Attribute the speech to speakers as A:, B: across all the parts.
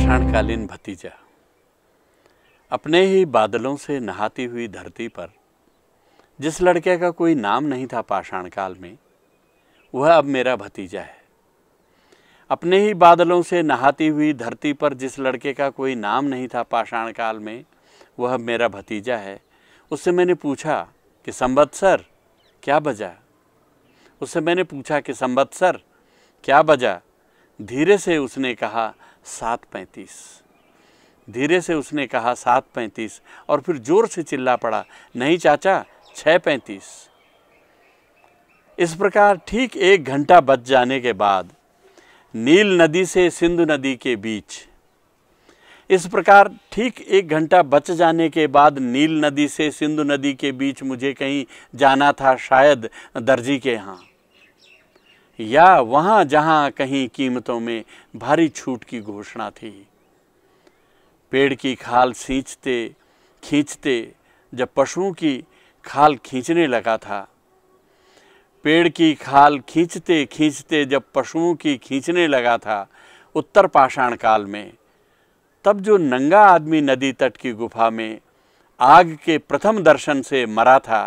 A: पाषाणकालीन भतीजा अपने ही बादलों से नहाती हुई धरती पर जिस लड़के का कोई नाम नहीं था पाषाण काल में वह अब मेरा भतीजा है अपने ही बादलों से नहाती हुई धरती पर जिस लड़के का कोई नाम नहीं था पाषाण काल में वह अब मेरा भतीजा है उससे मैंने पूछा कि संबत सर क्या बजा उससे मैंने पूछा कि संबत सर क्या बजा धीरे से उसने कहा सात पैंतीस धीरे से उसने कहा सात पैंतीस और फिर ज़ोर से चिल्ला पड़ा नहीं चाचा छः पैंतीस इस प्रकार ठीक एक घंटा बच जाने के बाद नील नदी से सिंधु नदी के बीच इस प्रकार ठीक एक घंटा बच जाने के बाद नील नदी से सिंधु नदी के बीच मुझे कहीं जाना था शायद दर्जी के यहाँ या वहां जहां कहीं कीमतों में भारी छूट की घोषणा थी पेड़ की खाल सींचते खींचते जब पशुओं की खाल खींचने लगा था पेड़ की खाल खींचते खींचते जब पशुओं की खींचने लगा था उत्तर पाषाण काल में तब जो नंगा आदमी नदी तट की गुफा में आग के प्रथम दर्शन से मरा था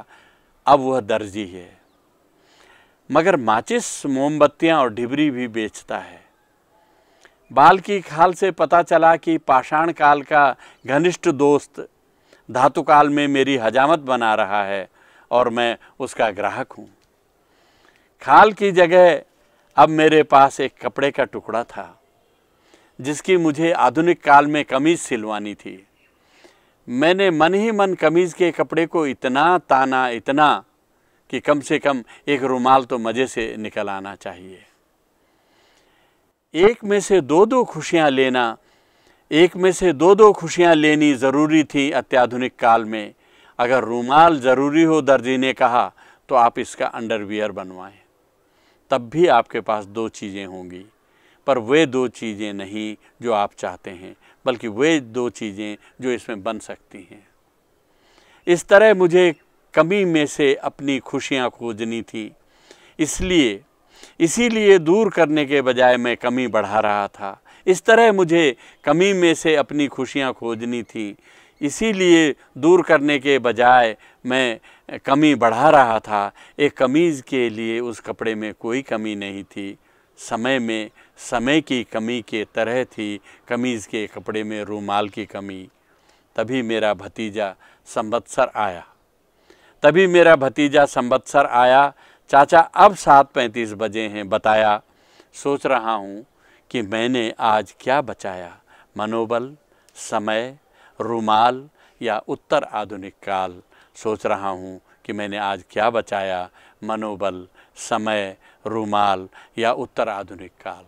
A: अब वह दर्जी है मगर माचिस मोमबत्तियां और ढिबरी भी बेचता है बाल की खाल से पता चला कि पाषाण काल का घनिष्ठ दोस्त धातु काल में मेरी हजामत बना रहा है और मैं उसका ग्राहक हूँ खाल की जगह अब मेरे पास एक कपड़े का टुकड़ा था जिसकी मुझे आधुनिक काल में कमीज़ सिलवानी थी मैंने मन ही मन कमीज़ के कपड़े को इतना ताना इतना कि कम से कम एक रुमाल तो मज़े से निकल आना चाहिए एक में से दो दो खुशियाँ लेना एक में से दो दो खुशियाँ लेनी ज़रूरी थी अत्याधुनिक काल में अगर रुमाल ज़रूरी हो दर्जी ने कहा तो आप इसका अंडरवियर बनवाएं तब भी आपके पास दो चीज़ें होंगी पर वे दो चीज़ें नहीं जो आप चाहते हैं बल्कि वे दो चीज़ें जो इसमें बन सकती हैं इस तरह मुझे कमी में से अपनी खुशियाँ खोजनी थी इसलिए इसीलिए दूर करने के बजाय मैं कमी बढ़ा रहा था इस तरह मुझे कमी में से अपनी खुशियाँ खोजनी थी इसीलिए दूर करने के बजाय मैं कमी बढ़ा रहा था एक कमीज़ के लिए उस कपड़े में कोई कमी नहीं थी समय में समय की कमी के तरह थी कमीज़ के कपड़े में रूमाल की कमी तभी मेरा भतीजा संवत्सर आया तभी मेरा भतीजा संबत्सर आया चाचा अब सात पैंतीस बजे हैं बताया सोच रहा हूँ कि मैंने आज क्या बचाया मनोबल समय रुमाल या उत्तर आधुनिक काल सोच रहा हूँ कि मैंने आज क्या बचाया मनोबल समय रुमाल या उत्तर आधुनिक काल